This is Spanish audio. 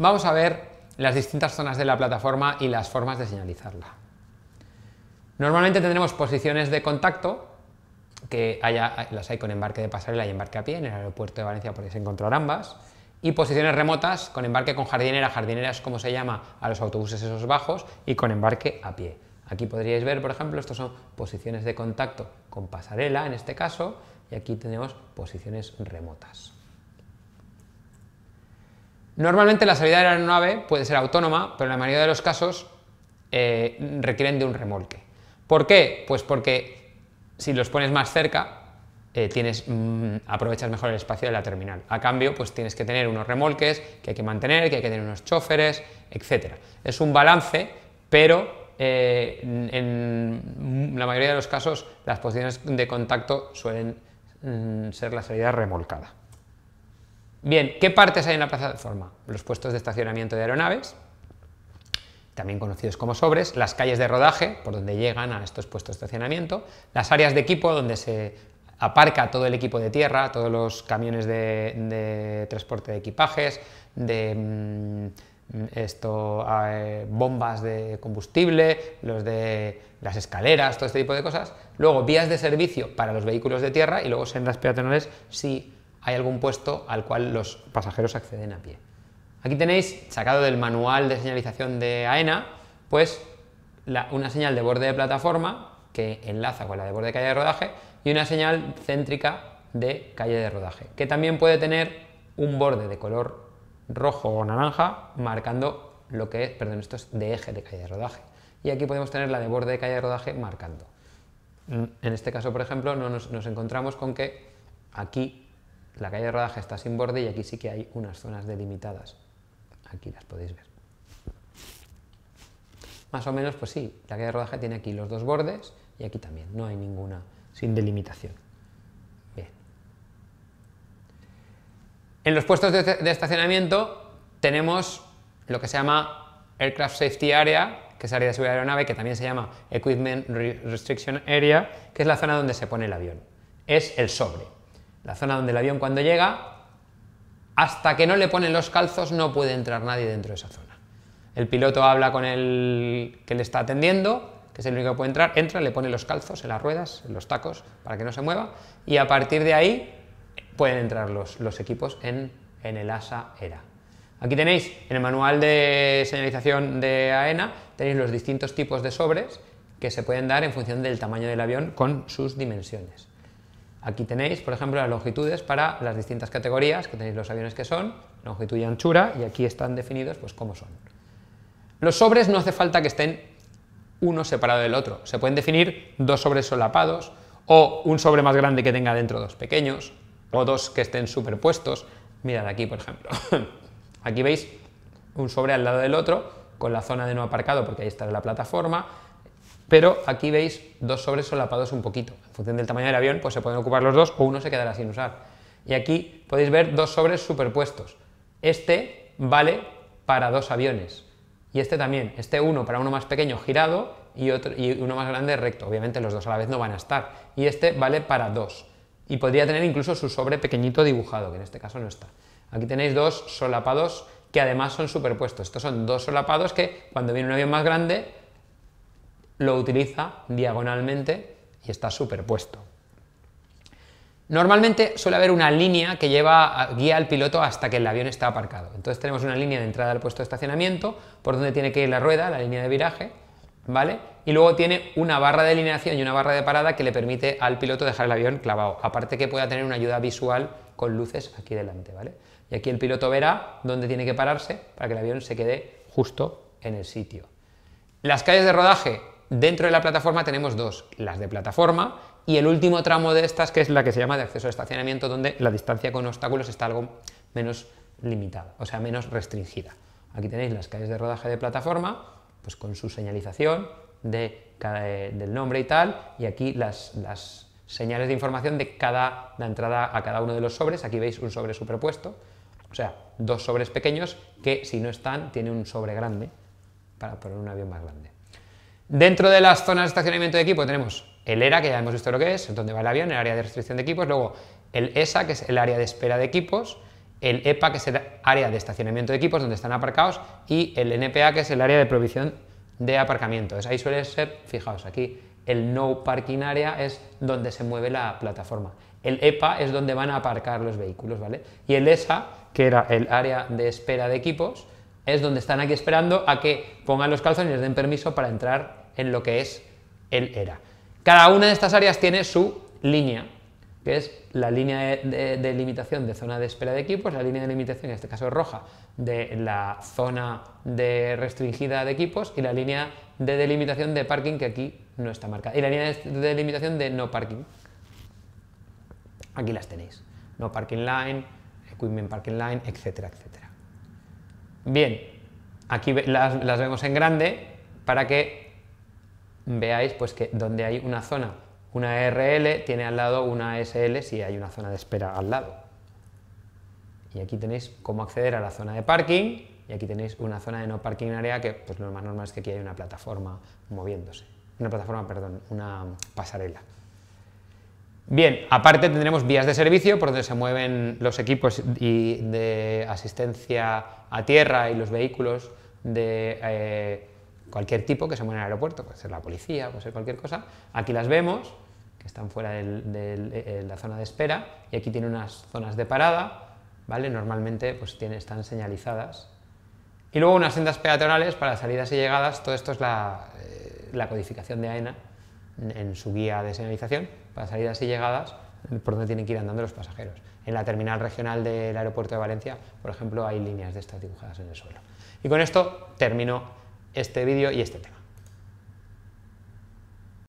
Vamos a ver las distintas zonas de la plataforma y las formas de señalizarla. Normalmente tendremos posiciones de contacto, que las hay con embarque de pasarela y embarque a pie, en el aeropuerto de Valencia podéis encontrar ambas, y posiciones remotas con embarque con jardinera, jardinera es como se llama a los autobuses esos bajos, y con embarque a pie. Aquí podríais ver, por ejemplo, estas son posiciones de contacto con pasarela, en este caso, y aquí tenemos posiciones remotas. Normalmente la salida de la aeronave puede ser autónoma, pero en la mayoría de los casos eh, requieren de un remolque. ¿Por qué? Pues porque si los pones más cerca, eh, tienes, mm, aprovechas mejor el espacio de la terminal. A cambio, pues tienes que tener unos remolques que hay que mantener, que hay que tener unos choferes, etc. Es un balance, pero eh, en, la mayoría de los casos las posiciones de contacto suelen mm, ser la salida remolcada. Bien, ¿qué partes hay en la plataforma? Los puestos de estacionamiento de aeronaves, también conocidos como sobres, las calles de rodaje, por donde llegan a estos puestos de estacionamiento, las áreas de equipo, donde se aparca todo el equipo de tierra, todos los camiones de, transporte de equipajes, de mm, esto, eh, bombas de combustible, los de las escaleras, todo este tipo de cosas. Luego vías de servicio para los vehículos de tierra y luego sendas peatonales si hay algún puesto al cual los pasajeros acceden a pie. Aquí tenéis, sacado del manual de señalización de AENA, pues una señal de borde de plataforma que enlaza con la de borde de calle de rodaje y una señal céntrica de calle de rodaje, que también puede tener un borde de color rojo o naranja marcando lo que es, perdón, esto es de eje de calle de rodaje. Y aquí podemos tener la de borde de calle de rodaje marcando. En este caso, por ejemplo, nos encontramos con que aquí la calle de rodaje está sin borde y aquí sí que hay unas zonas delimitadas. Aquí las podéis ver. Más o menos, pues sí, la calle de rodaje tiene aquí los dos bordes y aquí también, no hay ninguna sin delimitación. En los puestos de, estacionamiento tenemos lo que se llama Aircraft Safety Area, que es área de seguridad aeronave, que también se llama Equipment Restriction Area, que es la zona donde se pone el avión. Es el sobre la zona donde el avión cuando llega, hasta que no le ponen los calzos no puede entrar nadie dentro de esa zona. El piloto habla con el que le está atendiendo, que es el único que puede entrar, entra, le pone los calzos en las ruedas, en los tacos, para que no se mueva, y a partir de ahí pueden entrar los, equipos en, en el ASA ERA. Aquí tenéis en el manual de señalización de AENA, tenéis los distintos tipos de sobres que se pueden dar en función del tamaño del avión con sus dimensiones. Aquí tenéis, por ejemplo, las longitudes para las distintas categorías, que tenéis los aviones que son, longitud y anchura, y aquí están definidos pues cómo son. Los sobres no hace falta que estén uno separado del otro, se pueden definir dos sobres solapados, o un sobre más grande que tenga dentro dos pequeños, o dos que estén superpuestos. Mirad aquí, por ejemplo. aquí veis un sobre al lado del otro, con la zona de no aparcado, porque ahí está la plataforma, pero aquí veis dos sobres solapados un poquito. En función del tamaño del avión, pues se pueden ocupar los dos o uno se quedará sin usar. Y aquí podéis ver dos sobres superpuestos. Este vale para dos aviones. Y este también. Este uno para uno más pequeño girado y, otro, y uno más grande recto. Obviamente los dos a la vez no van a estar. Y este vale para dos. Y podría tener incluso su sobre pequeñito dibujado, que en este caso no está. Aquí tenéis dos solapados que además son superpuestos. Estos son dos solapados que cuando viene un avión más grande lo utiliza diagonalmente y está superpuesto. Normalmente suele haber una línea que lleva, guía al piloto hasta que el avión está aparcado. Entonces tenemos una línea de entrada al puesto de estacionamiento, por donde tiene que ir la rueda, la línea de viraje, ¿vale? Y luego tiene una barra de alineación y una barra de parada que le permite al piloto dejar el avión clavado. Aparte que pueda tener una ayuda visual con luces aquí delante, ¿vale? Y aquí el piloto verá dónde tiene que pararse para que el avión se quede justo en el sitio. Las calles de rodaje Dentro de la plataforma tenemos dos, las de plataforma y el último tramo de estas, que es la que se llama de acceso a estacionamiento, donde la distancia con obstáculos está algo menos limitada, o sea, menos restringida. Aquí tenéis las calles de rodaje de plataforma, pues con su señalización de, eh, del nombre y tal, y aquí las, las señales de información de cada la entrada a cada uno de los sobres. Aquí veis un sobre superpuesto, o sea, dos sobres pequeños que si no están tiene un sobre grande para poner un avión más grande. Dentro de las zonas de estacionamiento de equipos tenemos el ERA, que ya hemos visto lo que es, donde va el avión, el área de restricción de equipos, luego el ESA, que es el área de espera de equipos, el EPA, que es el área de estacionamiento de equipos donde están aparcados, y el NPA, que es el área de provisión de aparcamiento. es ahí suele ser, fijaos, aquí el No Parking Area es donde se mueve la plataforma. El EPA es donde van a aparcar los vehículos, ¿vale? Y el ESA, que era el área de espera de equipos, es donde están aquí esperando a que pongan los calzones y les den permiso para entrar en lo que es el ERA. Cada una de estas áreas tiene su línea, que es la línea de, delimitación de, zona de espera de equipos, la línea de limitación, en este caso roja, de la zona de restringida de equipos y la línea de delimitación de parking que aquí no está marcada. Y la línea de delimitación de no parking. Aquí las tenéis. No parking line, equipment parking line, etcétera, etcétera. Bien, aquí las vemos en grande para que veáis pues que donde hay una zona, una RL, tiene al lado una SL si hay una zona de espera al lado. Y aquí tenéis cómo acceder a la zona de parking y aquí tenéis una zona de no parking área que pues lo más normal es que aquí hay una plataforma moviéndose. Una plataforma, perdón, una pasarela. Bien, aparte tendremos vías de servicio por donde se mueven los equipos de asistencia a tierra y los vehículos de eh, cualquier tipo que se mueva en el aeropuerto, puede ser la policía, puede ser cualquier cosa, aquí las vemos, que están fuera de eh, la zona de espera, y aquí tiene unas zonas de parada, ¿vale? Normalmente pues tiene, están señalizadas. Y luego unas sendas peatonales para salidas y llegadas, todo esto es la, eh, codificación de AENA en su guía de señalización, para salidas y llegadas, por donde tienen que ir andando los pasajeros. En la terminal regional del aeropuerto de Valencia, por ejemplo, hay líneas de estas dibujadas en el suelo. Y con esto termino este vídeo y este tema.